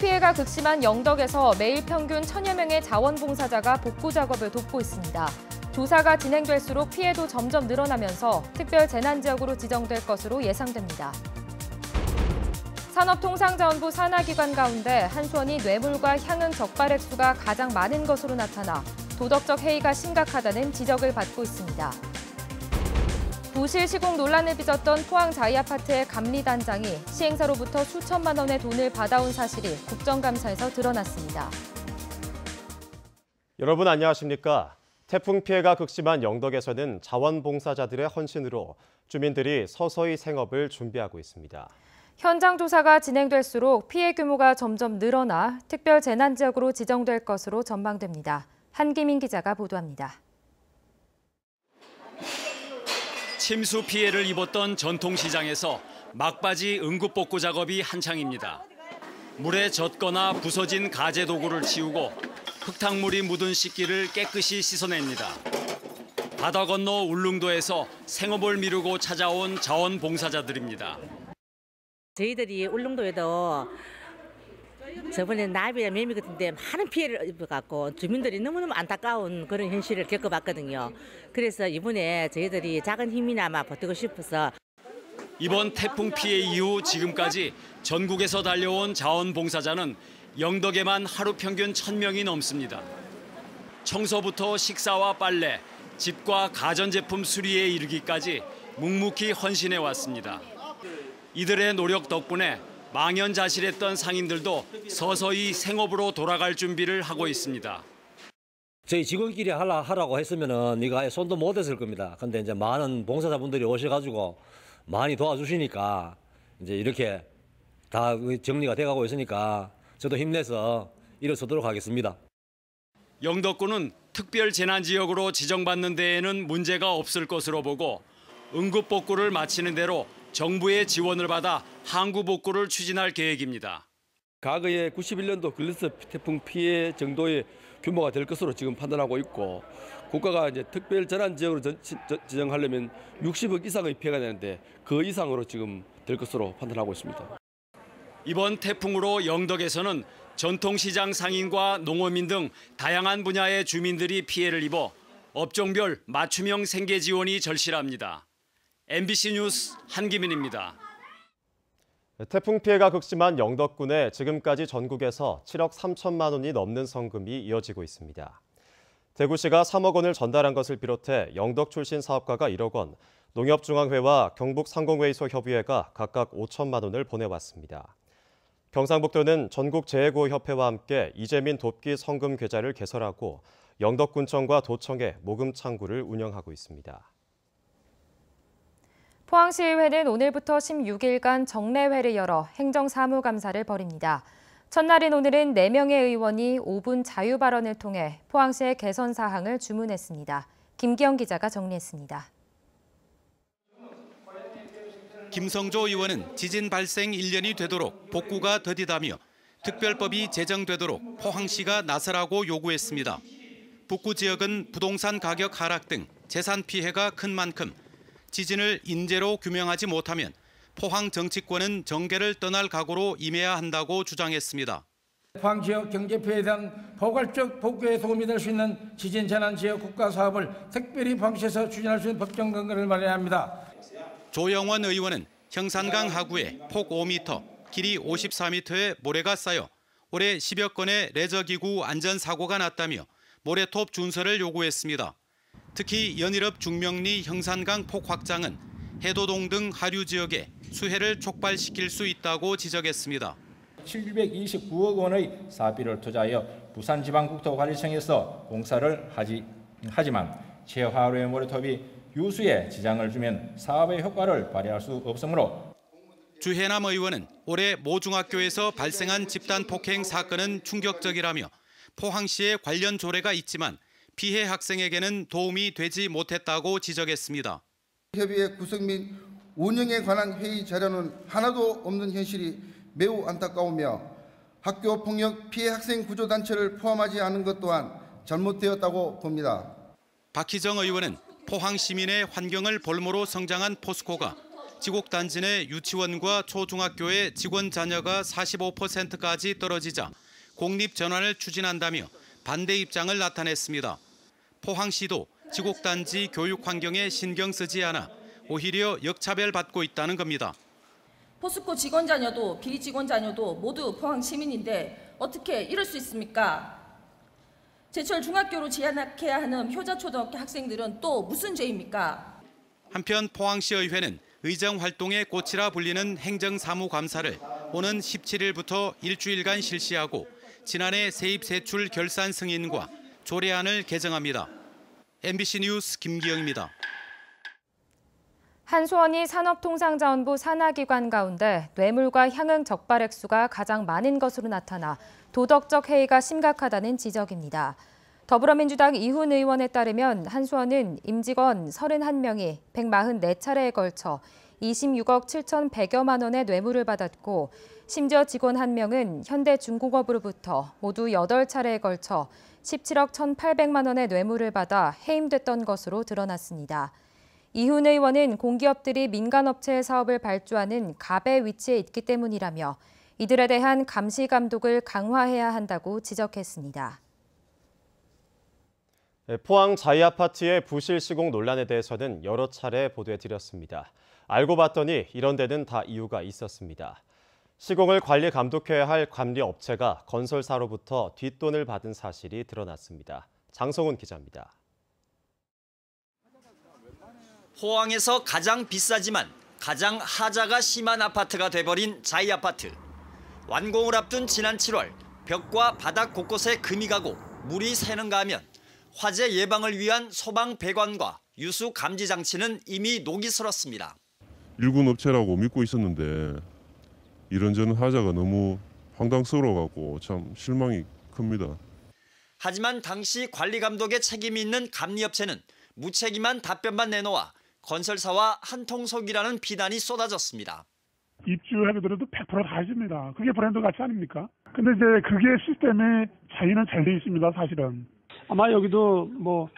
피해가 극심한 영덕에서 매일 평균 천여 명의 자원봉사자가 복구 작업을 돕고 있습니다. 조사가 진행될수록 피해도 점점 늘어나면서 특별 재난 지역으로 지정될 것으로 예상됩니다. 산업통상자원부 산하기관 가운데 한수원이 뇌물과 향응 적발 액수가 가장 많은 것으로 나타나 도덕적 해이가 심각하다는 지적을 받고 있습니다. 도시 시공 논란을 빚었던 포항 자이아파트의 감리단장이 시행사로부터 수천만 원의 돈을 받아온 사실이 국정감사에서 드러났습니다. 여러분 안녕하십니까? 태풍 피해가 극심한 영덕에서는 자원봉사자들의 헌신으로 주민들이 서서히 생업을 준비하고 있습니다. 현장 조사가 진행될수록 피해 규모가 점점 늘어나 특별 재난 지역으로 지정될 것으로 전망됩니다. 한기민 기자가 보도합니다. 침수 피해를 입었던 전통시장에서 막바지 응급복구 작업이 한창입니다. 물에 젖거나 부서진 가재 도구를 치우고 흙탕물이 묻은 식기를 깨끗이 씻어냅니다. 바다 건너 울릉도에서 생업을 미루고 찾아온 자원봉사자들입니다. 저희들이 울릉도에도 저번에 나비나 매미 같은데 많은 피해를 입어갖고 주민들이 너무너무 안타까운 그런 현실을 겪어봤거든요. 그래서 이번에 저희들이 작은 힘이나마 버티고 싶어서 이번 태풍 피해 이후 지금까지 전국에서 달려온 자원봉사자는 영덕에만 하루 평균 1 0 0 0명이 넘습니다. 청소부터 식사와 빨래, 집과 가전제품 수리에 이르기까지 묵묵히 헌신해 왔습니다. 이들의 노력 덕분에 망연자실했던 상인들도 서서히 생업으로 돌아갈 준비를 하고 있습니다. 저희 직원끼리 하라, 하라고 했으면은 이거 아예 손도 못 댔을 겁니다. 근데 이제 많은 봉사자분들이 오셔가지고 많이 도와주시니까 이제 이렇게 다 정리가 돼가고 있으니까 저도 힘내서 일어서도록 하겠습니다. 영덕군은 특별 재난 지역으로 지정받는 데에는 문제가 없을 것으로 보고 응급 복구를 마치는 대로 정부의 지원을 받아 항구 복구를 추진할 계획입니다. 과거에 91년도 글리스 태풍 피해 정도의 규모가 될 것으로 지금 판단하고 있고 국가가 이제 특별 재난 지역으로 전, 지정하려면 60억 이상의 피해가 되는데 그 이상으로 지금 될 것으로 판단하고 있습니다. 이번 태풍으로 영덕에서는 전통시장 상인과 농어민 등 다양한 분야의 주민들이 피해를 입어 업종별 맞춤형 생계 지원이 절실합니다. MBC 뉴스 한기민입니다. 태풍 피해가 극심한 영덕군에 지금까지 전국에서 7억 3천만 원이 넘는 성금이 이어지고 있습니다. 대구시가 3억 원을 전달한 것을 비롯해 영덕 출신 사업가가 1억 원, 농협중앙회와 경북상공회의소협의회가 각각 5천만 원을 보내왔습니다. 경상북도는 전국재해구호협회와 함께 이재민 돕기 성금 계좌를 개설하고 영덕군청과 도청에 모금 창구를 운영하고 있습니다. 포항시의회는 오늘부터 16일간 정례회를 열어 행정사무감사를 벌입니다. 첫날인 오늘은 4명의 의원이 5분 자유 발언을 통해 포항시의 개선 사항을 주문했습니다. 김기영 기자가 정리했습니다. 김성조 의원은 지진 발생 1년이 되도록 복구가 더디다며 특별법이 제정되도록 포항시가 나서라고 요구했습니다. 북구 지역은 부동산 가격 하락 등 재산 피해가 큰 만큼 지진을 인재로 규명하지 못하면 포항 정치권은 정계를 떠날 각오로 임해야 한다고 주장했습니다. 포항 지역 경제 피해에 대한 포괄적 복구에 도움이 될 수 있는 지진 재난 지역 국가 사업을 특별히 포항시에서 추진할 수 있는 법정 근거를 마련 합니다. 조영원 의원은 형산강 하구에 폭 5m, 길이 54m의 모래가 쌓여 올해 10여 건의 레저기구 안전사고가 났다며 모래톱 준설을 요구했습니다. 특히 연일읍 중명리 형산강 폭 확장은 해도동 등 하류 지역에 수해를 촉발시킬 수 있다고 지적했습니다. 729억 원의 사비를 투자하여 부산지방국토관리청에서 공사를 하지, 하지만 최화로의 모래톱이 유수에 지장을 주면 사업의 효과를 발휘할 수 없으므로 주혜남 의원은 올해 모 중학교에서 발생한 집단 폭행 사건은 충격적이라며 포항시에 관련 조례가 있지만 피해 학생에게는 도움이 되지 못했다고 지적했습니다. 협의회 구성 및 운영에 관한 회의 자료는 하나도 없는 현실이 매우 안타까우며 학교 폭력 피해 학생 구조 단체를 포함하지 않은 것 또한 잘못되었다고 봅니다. 박희정 의원은 포항 시민의 환경을 볼모로 성장한 포스코가 지곡 단지 내 유치원과 초중학교의 직원 자녀가 45%까지 떨어지자 공립 전환을 추진한다며 반대 입장을 나타냈습니다. 포항시도 지곡단지 교육 환경에 신경 쓰지 않아 오히려 역차별 받고 있다는 겁니다. 포스코 직원 자녀도 비직원 자녀도 모두 포항 시민인데 어떻게 이럴 수 있습니까? 제철 중학교로 제한해야 하는 효자 초등학교 학생들은 또 무슨 죄입니까? 한편 포항시의회는 의정 활동의 꽃이라 불리는 행정사무감사를 오는 17일부터 일주일간 실시하고 지난해 세입세출 결산 승인과 조례안을 개정합니다. MBC 뉴스 김기영입니다. 한수원이 산업통상자원부 산하기관 가운데 뇌물과 향응 적발 액수가 가장 많은 것으로 나타나 도덕적 해이가 심각하다는 지적입니다. 더불어민주당 이훈 의원에 따르면 한수원은 임직원 31명이 144차례에 걸쳐 26억 7,100여만 원의 뇌물을 받았고 심지어 직원 1명은 현대중공업으로부터 모두 8차례에 걸쳐 17억 1,800만 원의 뇌물을 받아 해임됐던 것으로 드러났습니다. 이훈 의원은 공기업들이 민간업체의 사업을 발주하는 갑의 위치에 있기 때문이라며 이들에 대한 감시 감독을 강화해야 한다고 지적했습니다. 네, 포항 자이아파트의 부실 시공 논란에 대해서는 여러 차례 보도해드렸습니다. 알고 봤더니 이런 데는 다 이유가 있었습니다. 시공을 관리 감독해야 할 관리 업체가 건설사로부터 뒷돈을 받은 사실이 드러났습니다. 장성훈 기자입니다. 포항에서 가장 비싸지만 가장 하자가 심한 아파트가 돼버린 자이 아파트. 완공을 앞둔 지난 7월 벽과 바닥 곳곳에 금이 가고 물이 새는가 하면 화재 예방을 위한 소방 배관과 유수 감지 장치는 이미 녹이 슬었습니다. 일군 업체라고 믿고 있었는데 이런저런 하자가 너무 황당스러워갖고 참 실망이 큽니다. 하지만 당시 관리 감독의 책임이 있는 감리업체는 무책임한 답변만 내놓아 건설사와 한통속이라는 비난이 쏟아졌습니다. 입주해도들도 100%다 해줍니다. 그게 브랜드 가치 아닙니까? 근데 이제 그게 시스템에 차이는잘 돼 있습니다, 사실은. 아마 여기도 뭐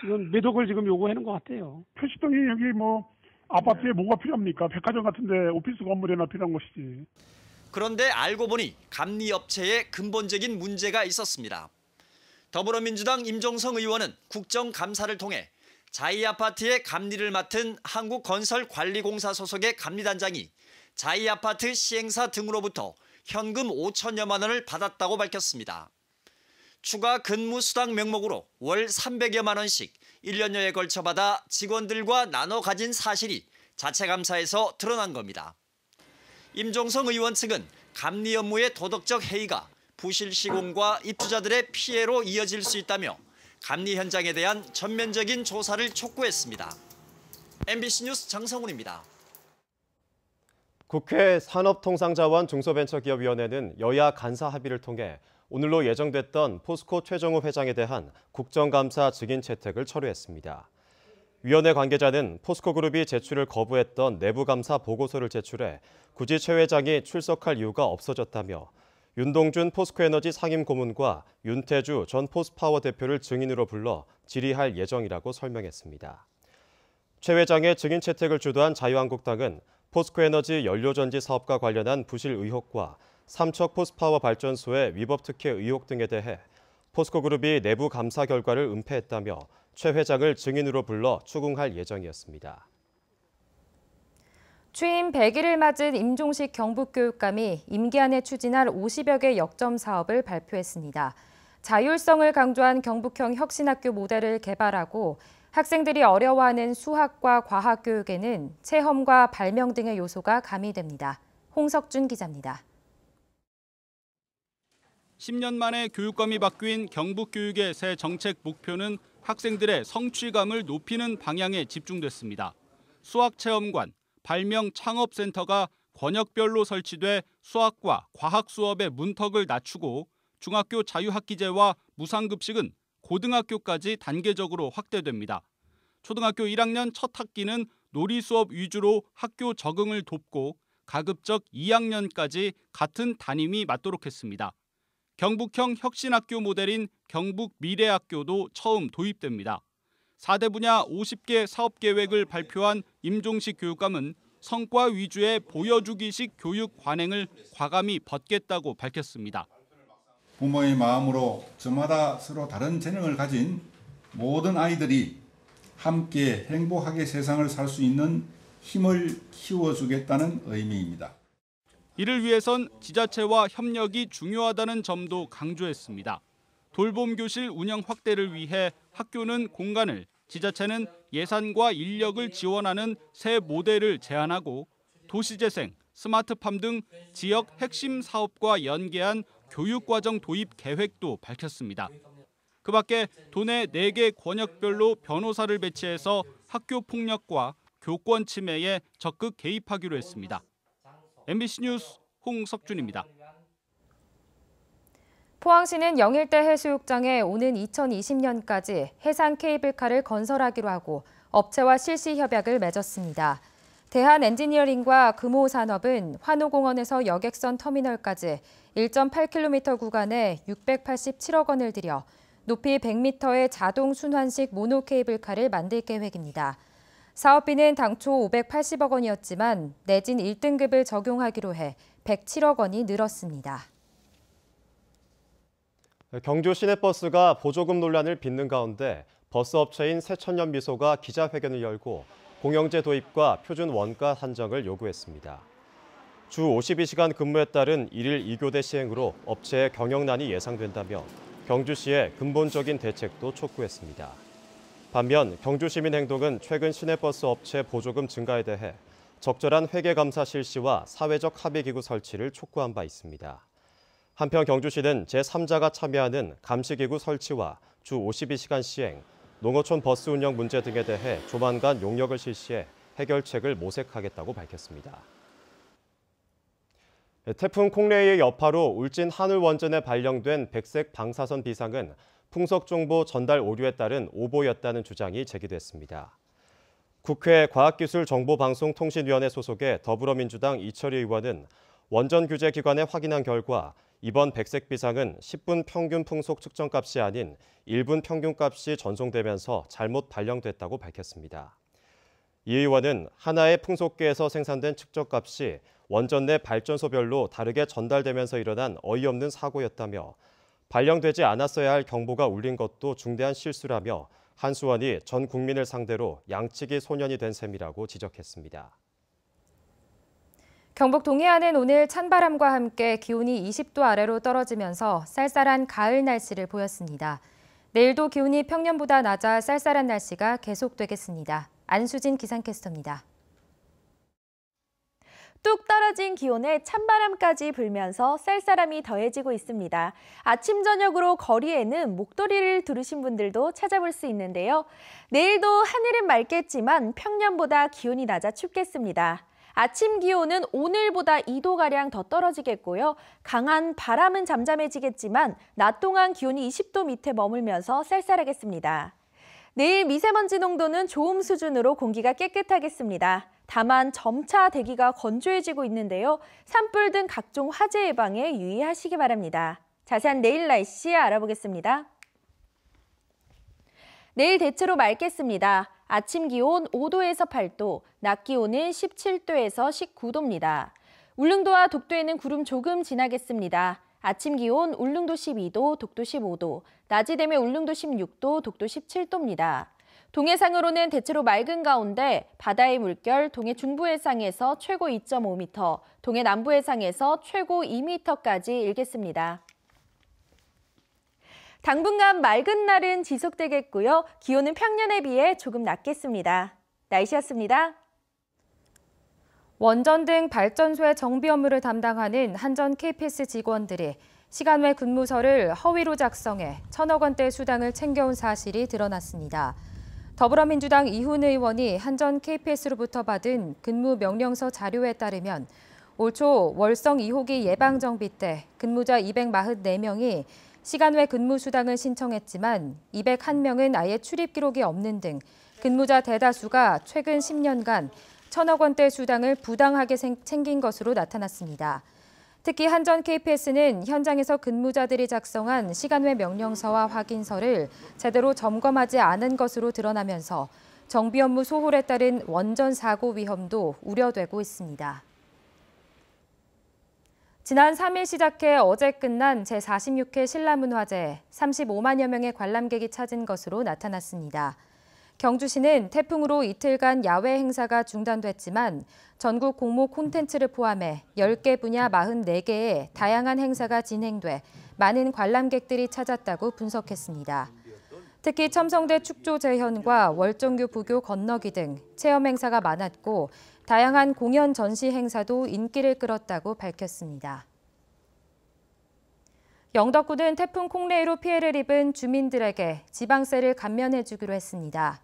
지금 매독을 지금 요구하는 것 같아요. 표시동이 여기 뭐 아파트에 뭐가 필요합니까? 백화점 같은데 오피스 건물이나 필요한 것이지. 그런데 알고 보니 감리업체에 근본적인 문제가 있었습니다. 더불어민주당 임종성 의원은 국정감사를 통해 자이아파트의 감리를 맡은 한국건설관리공사 소속의 감리단장이 자이아파트 시행사 등으로부터 현금 5천여만 원을 받았다고 밝혔습니다. 추가 근무 수당 명목으로 월 300여만 원씩 1년여에 걸쳐 받아 직원들과 나눠 가진 사실이 자체 감사에서 드러난 겁니다. 임종성 의원 측은 감리 업무의 도덕적 해이가 부실 시공과 입주자들의 피해로 이어질 수 있다며 감리 현장에 대한 전면적인 조사를 촉구했습니다. MBC 뉴스 장성훈입니다. 국회 산업통상자원 중소벤처기업위원회는 여야 간사 합의를 통해 오늘로 예정됐던 포스코 최정우 회장에 대한 국정감사 증인 채택을 철회했습니다. 위원회 관계자는 포스코그룹이 제출을 거부했던 내부감사 보고서를 제출해 굳이 최 회장이 출석할 이유가 없어졌다며 윤동준 포스코에너지 상임고문과 윤태주 전 포스파워 대표를 증인으로 불러 질의할 예정이라고 설명했습니다. 최 회장의 증인 채택을 주도한 자유한국당은 포스코에너지 연료전지 사업과 관련한 부실 의혹과 삼척 포스파워 발전소의 위법 특혜 의혹 등에 대해 포스코그룹이 내부 감사 결과를 은폐했다며 최 회장을 증인으로 불러 추궁할 예정이었습니다. 취임 100일을 맞은 임종식 경북교육감이 임기안에 추진할 50여 개 역점 사업을 발표했습니다. 자율성을 강조한 경북형 혁신학교 모델을 개발하고 학생들이 어려워하는 수학과 과학 교육에는 체험과 발명 등의 요소가 가미됩니다. 홍석준 기자입니다. 10년 만에 교육감이 바뀐 경북교육의 새 정책 목표는 학생들의 성취감을 높이는 방향에 집중됐습니다. 수학체험관, 발명창업센터가 권역별로 설치돼 수학과 과학 수업의 문턱을 낮추고 중학교 자유학기제와 무상급식은 고등학교까지 단계적으로 확대됩니다. 초등학교 1학년 첫 학기는 놀이 수업 위주로 학교 적응을 돕고 가급적 2학년까지 같은 담임이 맡도록 했습니다. 경북형 혁신학교 모델인 경북 미래학교도 처음 도입됩니다. 4대 분야 50개 사업 계획을 발표한 임종식 교육감은 성과 위주의 보여주기식 교육 관행을 과감히 벗겠다고 밝혔습니다. 부모의 마음으로 저마다 서로 다른 재능을 가진 모든 아이들이 함께 행복하게 세상을 살 수 있는 힘을 키워주겠다는 의미입니다. 이를 위해선 지자체와 협력이 중요하다는 점도 강조했습니다. 돌봄 교실 운영 확대를 위해 학교는 공간을, 지자체는 예산과 인력을 지원하는 새 모델을 제안하고 도시재생, 스마트팜 등 지역 핵심 사업과 연계한 교육과정 도입 계획도 밝혔습니다. 그 밖에 도내 4개 권역별로 변호사를 배치해서 학교 폭력과 교권 침해에 적극 개입하기로 했습니다. MBC 뉴스 홍석준입니다. 포항시는 영일대 해수욕장에 오는 2020년까지 해상 케이블카를 건설하기로 하고 업체와 실시 협약을 맺었습니다. 대한 엔지니어링과 금호산업은 환호공원에서 여객선 터미널까지 1.8km 구간에 687억 원을 들여 높이 100m의 자동 순환식 모노 케이블카를 만들 계획입니다. 사업비는 당초 580억 원이었지만 내진 1등급을 적용하기로 해 107억 원이 늘었습니다. 네, 경주 시내버스가 보조금 논란을 빚는 가운데 버스 업체인 새천년미소가 기자회견을 열고 공영제 도입과 표준 원가 산정을 요구했습니다. 주 52시간 근무에 따른 1일 2교대 시행으로 업체의 경영난이 예상된다며 경주시의 근본적인 대책도 촉구했습니다. 반면 경주시민행동은 최근 시내버스 업체 보조금 증가에 대해 적절한 회계감사 실시와 사회적 합의기구 설치를 촉구한 바 있습니다. 한편 경주시는 제3자가 참여하는 감시기구 설치와 주 52시간 시행, 농어촌 버스 운영 문제 등에 대해 조만간 용역을 실시해 해결책을 모색하겠다고 밝혔습니다. 태풍 콩레이의 여파로 울진 하늘 원전에 발령된 백색 방사선 비상은 풍속 정보 전달 오류에 따른 오보였다는 주장이 제기됐습니다. 국회 과학기술정보방송통신위원회 소속의 더불어민주당 이철희 의원은 원전 규제 기관에 확인한 결과 이번 백색 비상은 10분 평균 풍속 측정값이 아닌 1분 평균값이 전송되면서 잘못 발령됐다고 밝혔습니다. 이 의원은 하나의 풍속계에서 생산된 측정값이 원전 내 발전소별로 다르게 전달되면서 일어난 어이없는 사고였다며 발령되지 않았어야 할 경보가 울린 것도 중대한 실수라며 한수원이 전 국민을 상대로 양측기 소년이 된 셈이라고 지적했습니다. 경북 동해안은 오늘 찬바람과 함께 기온이 20도 아래로 떨어지면서 쌀쌀한 가을 날씨를 보였습니다. 내일도 기온이 평년보다 낮아 쌀쌀한 날씨가 계속되겠습니다. 안수진 기상캐스터입니다. 뚝 떨어진 기온에 찬바람까지 불면서 쌀쌀함이 더해지고 있습니다. 아침 저녁으로 거리에는 목도리를 두르신 분들도 찾아볼 수 있는데요. 내일도 하늘은 맑겠지만 평년보다 기온이 낮아 춥겠습니다. 아침 기온은 오늘보다 2도가량 더 떨어지겠고요. 강한 바람은 잠잠해지겠지만 낮 동안 기온이 20도 밑에 머물면서 쌀쌀하겠습니다. 내일 미세먼지 농도는 좋음 수준으로 공기가 깨끗하겠습니다. 다만 점차 대기가 건조해지고 있는데요. 산불 등 각종 화재 예방에 유의하시기 바랍니다. 자세한 내일 날씨 알아보겠습니다. 내일 대체로 맑겠습니다. 아침 기온 5도에서 8도, 낮 기온은 17도에서 19도입니다. 울릉도와 독도에는 구름 조금 지나겠습니다. 아침 기온 울릉도 12도, 독도 15도, 낮이 되면 울릉도 16도, 독도 17도입니다. 동해상으로는 대체로 맑은 가운데 바다의 물결 동해 중부 해상에서 최고 2.5m, 동해 남부 해상에서 최고 2m까지 일겠습니다. 당분간 맑은 날은 지속되겠고요. 기온은 평년에 비해 조금 낮겠습니다. 날씨였습니다. 원전 등 발전소의 정비 업무를 담당하는 한전 KPS 직원들이 시간 외 근무서를 허위로 작성해 천억 원대 수당을 챙겨온 사실이 드러났습니다. 더불어민주당 이훈 의원이 한전 KPS로부터 받은 근무 명령서 자료에 따르면 올초 월성 2호기 예방정비 때 근무자 244명이 시간 외 근무 수당을 신청했지만 201명은 아예 출입 기록이 없는 등 근무자 대다수가 최근 10년간 천억 원대 수당을 부당하게 챙긴 것으로 나타났습니다. 특히 한전 KPS는 현장에서 근무자들이 작성한 시간외 명령서와 확인서를 제대로 점검하지 않은 것으로 드러나면서 정비 업무 소홀에 따른 원전 사고 위험도 우려되고 있습니다. 지난 3일 시작해 어제 끝난 제46회 신라문화제 35만여 명의 관람객이 찾은 것으로 나타났습니다. 경주시는 태풍으로 이틀간 야외 행사가 중단됐지만 전국 공모 콘텐츠를 포함해 10개 분야 44개의 다양한 행사가 진행돼 많은 관람객들이 찾았다고 분석했습니다. 특히 첨성대 축조 재현과 월정교 부교 건너기 등 체험 행사가 많았고 다양한 공연 전시 행사도 인기를 끌었다고 밝혔습니다. 영덕구는 태풍 콩레이로 피해를 입은 주민들에게 지방세를 감면해주기로 했습니다.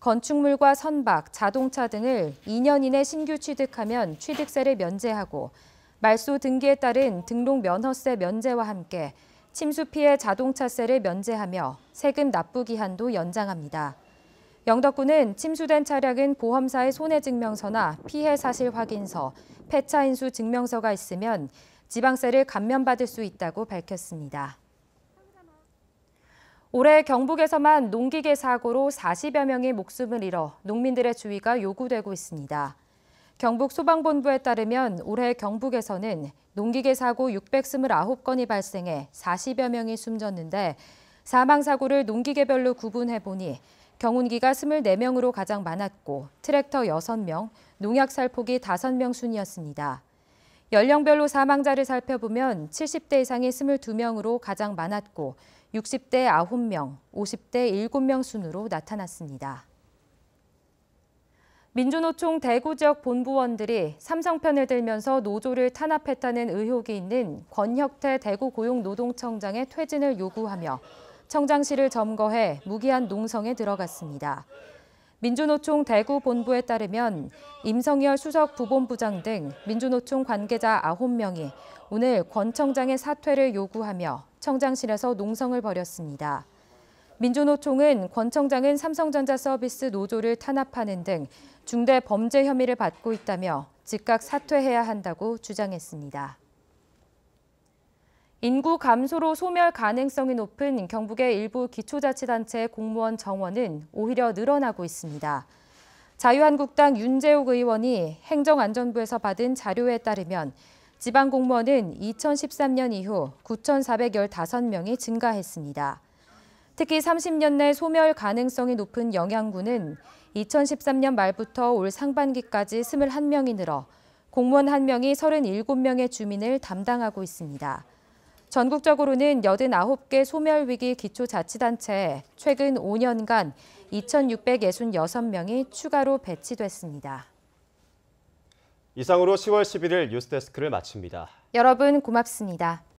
건축물과 선박, 자동차 등을 2년 이내 신규 취득하면 취득세를 면제하고 말소 등기에 따른 등록 면허세 면제와 함께 침수 피해 자동차세를 면제하며 세금 납부 기한도 연장합니다. 영덕군은 침수된 차량은 보험사의 손해증명서나 피해 사실 확인서, 폐차 인수 증명서가 있으면 지방세를 감면받을 수 있다고 밝혔습니다. 올해 경북에서만 농기계 사고로 40여 명이 목숨을 잃어 농민들의 주의가 요구되고 있습니다. 경북 소방본부에 따르면 올해 경북에서는 농기계 사고 629건이 발생해 40여 명이 숨졌는데 사망 사고를 농기계별로 구분해 보니 경운기가 24명으로 가장 많았고 트랙터 6명, 농약 살포기 5명 순이었습니다. 연령별로 사망자를 살펴보면 70대 이상이 22명으로 가장 많았고 60대 9명, 50대 7명 순으로 나타났습니다. 민주노총 대구 지역 본부원들이 삼성편을 들면서 노조를 탄압했다는 의혹이 있는 권혁태 대구 고용노동청장의 퇴진을 요구하며 청장실을 점거해 무기한 농성에 들어갔습니다. 민주노총 대구 본부에 따르면 임성열 수석 부본부장 등 민주노총 관계자 9명이 오늘 권 청장의 사퇴를 요구하며 청장실에서 농성을 벌였습니다. 민주노총은 권 청장은 삼성전자 서비스 노조를 탄압하는 등 중대 범죄 혐의를 받고 있다며 즉각 사퇴해야 한다고 주장했습니다. 인구 감소로 소멸 가능성이 높은 경북의 일부 기초자치단체 공무원 정원은 오히려 늘어나고 있습니다. 자유한국당 윤재욱 의원이 행정안전부에서 받은 자료에 따르면 지방 공무원은 2013년 이후 9,415명이 증가했습니다. 특히 30년 내 소멸 가능성이 높은 영양군은 2013년 말부터 올 상반기까지 21명이 늘어 공무원 1명이 37명의 주민을 담당하고 있습니다. 전국적으로는 89개 소멸위기 기초자치단체에 최근 5년간 2,666명이 추가로 배치됐습니다. 이상으로 10월 11일 뉴스데스크를 마칩니다. 여러분 고맙습니다.